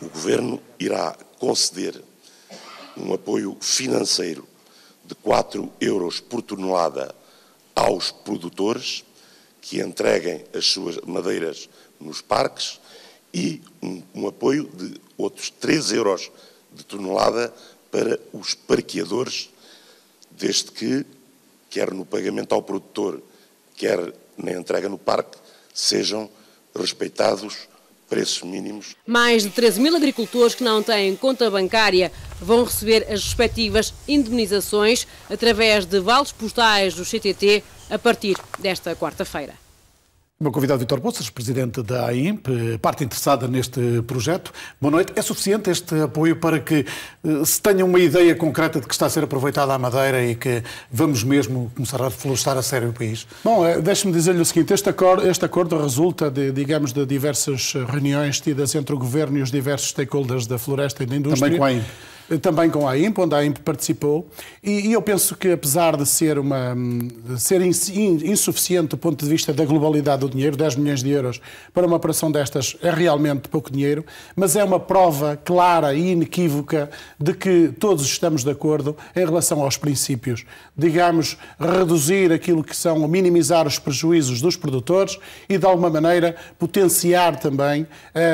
o Governo irá conceder um apoio financeiro de 4 euros por tonelada aos produtores que entreguem as suas madeiras nos parques e um, um apoio de outros 3 euros de tonelada para os parqueadores, desde que, quer no pagamento ao produtor, quer na entrega no parque, sejam respeitados preços mínimos. Mais de 13 mil agricultores que não têm conta bancária vão receber as respectivas indemnizações através de vales postais do CTT a partir desta quarta-feira. O meu convidado Vitor Bolsas, presidente da AIMP, parte interessada neste projeto. Boa noite. É suficiente este apoio para que eh, se tenha uma ideia concreta de que está a ser aproveitada a Madeira e que vamos mesmo começar a florestar a sério o país? Bom, eh, deixe-me dizer-lhe o seguinte: este acordo, este acordo resulta, de, digamos, de diversas reuniões tidas entre o governo e os diversos stakeholders da floresta e da indústria. Também com a AIMP também com a IMP, onde a IMP participou, e, e eu penso que apesar de ser, uma, de ser insuficiente do ponto de vista da globalidade do dinheiro, 10 milhões de euros para uma operação destas é realmente pouco dinheiro, mas é uma prova clara e inequívoca de que todos estamos de acordo em relação aos princípios. Digamos, reduzir aquilo que são, minimizar os prejuízos dos produtores e, de alguma maneira, potenciar também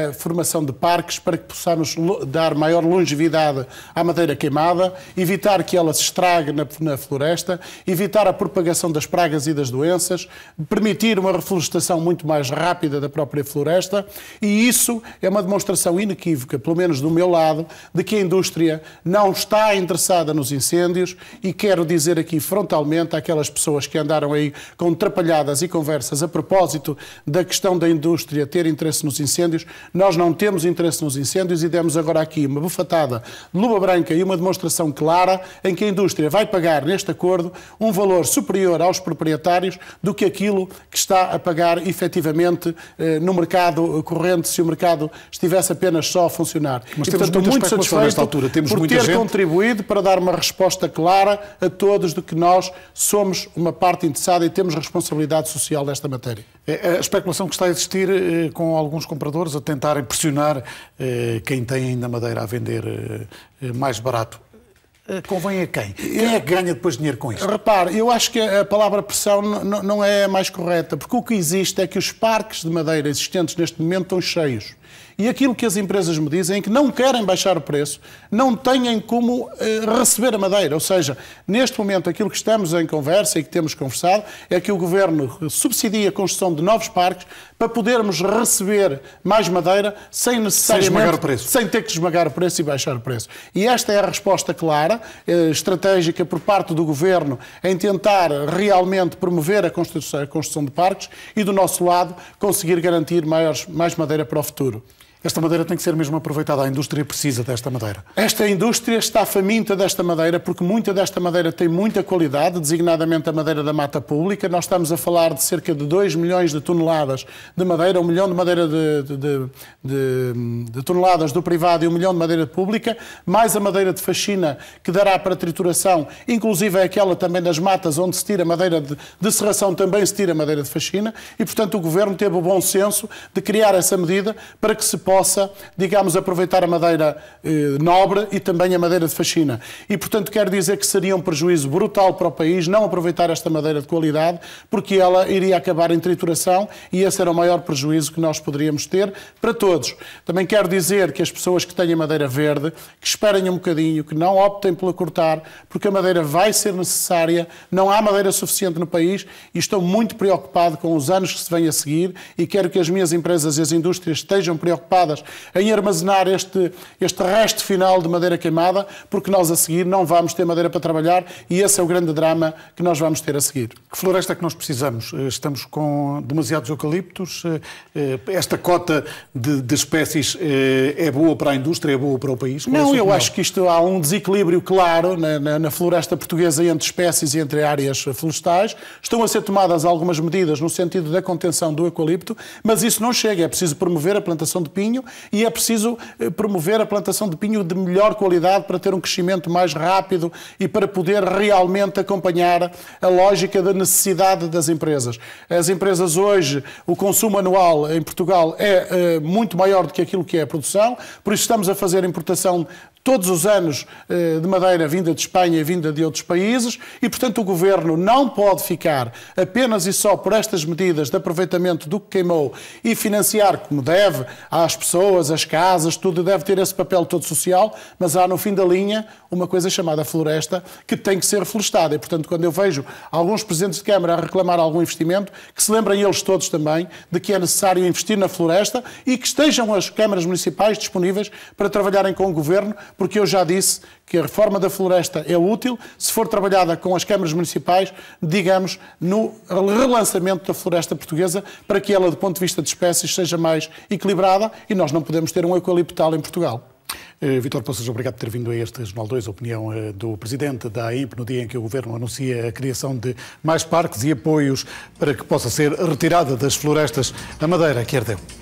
a formação de parques para que possamos dar maior longevidade à madeira queimada, evitar que ela se estrague na, na floresta, evitar a propagação das pragas e das doenças, permitir uma reflorestação muito mais rápida da própria floresta e isso é uma demonstração inequívoca, pelo menos do meu lado, de que a indústria não está interessada nos incêndios e quero dizer aqui frontalmente àquelas pessoas que andaram aí com trapalhadas e conversas a propósito da questão da indústria ter interesse nos incêndios, nós não temos interesse nos incêndios e demos agora aqui uma bufatada luva branca e uma demonstração clara em que a indústria vai pagar neste acordo um valor superior aos proprietários do que aquilo que está a pagar efetivamente eh, no mercado corrente, se o mercado estivesse apenas só a funcionar. Mas e, temos portanto, muito satisfeito nesta altura. Temos por ter gente... contribuído para dar uma resposta clara a todos de que nós somos uma parte interessada e temos responsabilidade social nesta matéria. É, é a especulação que está a existir eh, com alguns compradores a tentarem pressionar eh, quem tem ainda madeira a vender eh, mais barato. Convém a quem? Quem é que ganha depois dinheiro com isso. Repare, eu acho que a palavra pressão não é a mais correta, porque o que existe é que os parques de madeira existentes neste momento estão cheios. E aquilo que as empresas me dizem é que não querem baixar o preço, não têm como eh, receber a madeira. Ou seja, neste momento aquilo que estamos em conversa e que temos conversado é que o Governo subsidia a construção de novos parques para podermos receber mais madeira sem necessariamente... Sem, sem ter que esmagar o preço e baixar o preço. E esta é a resposta clara, eh, estratégica por parte do Governo em tentar realmente promover a construção, de parques e do nosso lado conseguir garantir maiores, mais madeira para o futuro. Esta madeira tem que ser mesmo aproveitada. A indústria precisa desta madeira. Esta indústria está faminta desta madeira, porque muita desta madeira tem muita qualidade, designadamente a madeira da mata pública. Nós estamos a falar de cerca de 2 milhões de toneladas de madeira, 1 milhão de madeira de, de, de, de toneladas do privado e 1 milhão de madeira pública, mais a madeira de faxina que dará para trituração, inclusive é aquela também das matas onde se tira madeira de, de serração, também se tira madeira de faxina. E, portanto, o Governo teve o bom senso de criar essa medida para que se possa possa, digamos, aproveitar a madeira eh, nobre e também a madeira de faxina. E, portanto, quero dizer que seria um prejuízo brutal para o país não aproveitar esta madeira de qualidade, porque ela iria acabar em trituração e esse era o maior prejuízo que nós poderíamos ter para todos. Também quero dizer que as pessoas que têm madeira verde, que esperem um bocadinho, que não optem pela cortar, porque a madeira vai ser necessária, não há madeira suficiente no país e estou muito preocupado com os anos que se vêm a seguir e quero que as minhas empresas e as indústrias estejam preocupadas interessadas em armazenar este, este resto final de madeira queimada, porque nós a seguir não vamos ter madeira para trabalhar e esse é o grande drama que nós vamos ter a seguir. Que floresta é que nós precisamos? Eh, estamos com demasiados eucaliptos. Eh, eh, esta cota de, de espécies é boa para a indústria, é boa para o país? Qual é não, é eu acho que isto há um desequilíbrio claro na, na, na floresta portuguesa entre espécies e entre áreas florestais. Estão a ser tomadas algumas medidas no sentido da contenção do eucalipto, mas isso não chega. É preciso promover a plantação de pinho pinho e é preciso eh, promover a plantação de pinho de melhor qualidade para ter um crescimento mais rápido e para poder realmente acompanhar a lógica da necessidade das empresas. As empresas hoje, o consumo anual em Portugal é eh, muito maior do que aquilo que é a produção, por isso estamos a fazer importação todos os anos eh, de madeira vinda de Espanha e vinda de outros países, e, portanto, o Governo não pode ficar apenas e só por estas medidas de aproveitamento do que queimou e financiar como deve às pessoas, às casas, tudo deve ter esse papel todo social, mas há no fim da linha uma coisa chamada floresta que tem que ser florestada. E, portanto, quando eu vejo alguns presidentes de Câmara a reclamar algum investimento, que se lembrem eles todos também de que é necessário investir na floresta e que estejam as câmaras municipais disponíveis para trabalharem com o Governo porque eu já disse que a reforma da floresta é útil se for trabalhada com as câmaras municipais, digamos, no relançamento da floresta portuguesa, para que ela, do ponto de vista de espécies, seja mais equilibrada e nós não podemos ter um eucaliptal em Portugal. Eh, Vitor Poças, obrigado por ter vindo a este Jornal 2, a opinião eh, do Presidente da AIMP, no dia em que o Governo anuncia a criação de mais parques e apoios para que possa ser retirada das florestas a madeira que herdeu.